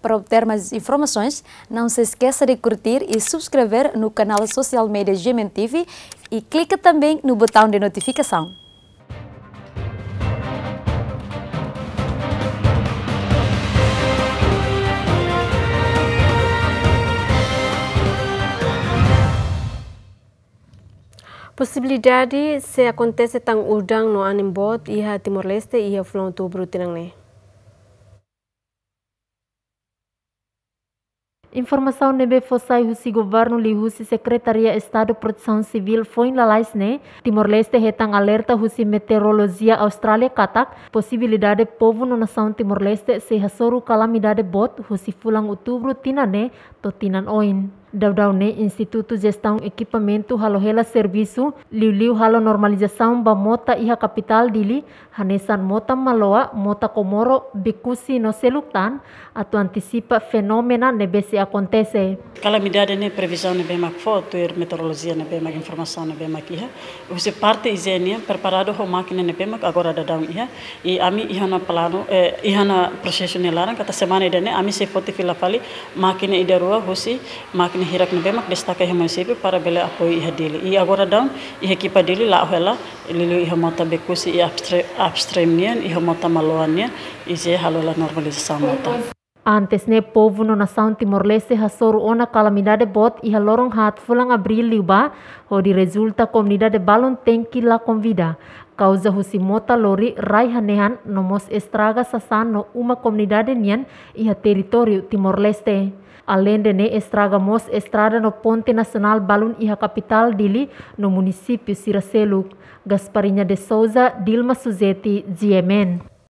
Para obter mais informações, não se esqueça de curtir e subscrever no canal Social Media Gemen TV e clique também no botão de notificação. Possibilidade se acontece tang udang no animbot a Timor Leste e Flão Outubro tinang Informação nebe fosai husi governo li husi Secretaria Estado Proteção Civil foi lalaisne Timor-Leste retang alerta husi meteorologia Australia katak possibilidade povo no nação Timor-Leste se hasoru calamidade bot husi fulang outubro tinane to tinan oin. Daudau ne Institutu Gestão Equipamento halo hela serviço liu-liu halo normalização ba mota iha kapital dili hanesan mota maloa mota komoro bikusi no selutan atau antisipa fenomena nebe se acontece. Calamidade ne previsão ne mak foto er meteorologia ne mak informação ne mak iha use parte izenia preparado ho makine ne mak agora dadang iha e ami iha na plano eh, iha na processo ne larang kata semana idane ami se foto filafali makine idarua husi makine ni hirak ni bemak destaka hema sepe para bele apoi ihadili. hadili i agora down i hekipa dili la hela lilu bekusi i abstre abstremian i hamata maloania i je halola Antes ne povo no nação timor-leste hassoru ona calamidade bot iha lorong hat fulang abril liuba, ho di resulta comunidade balon tenki la convida. Causa mota lori rai hanehan nomos estraga sasano uma comunidade nian e ha timor-leste. Além de ne estraga mos estrada no ponte nacional balon iha kapital capital dili no município Siraseluk. Gasparinha de Souza, Dilma Suzeti, GMN.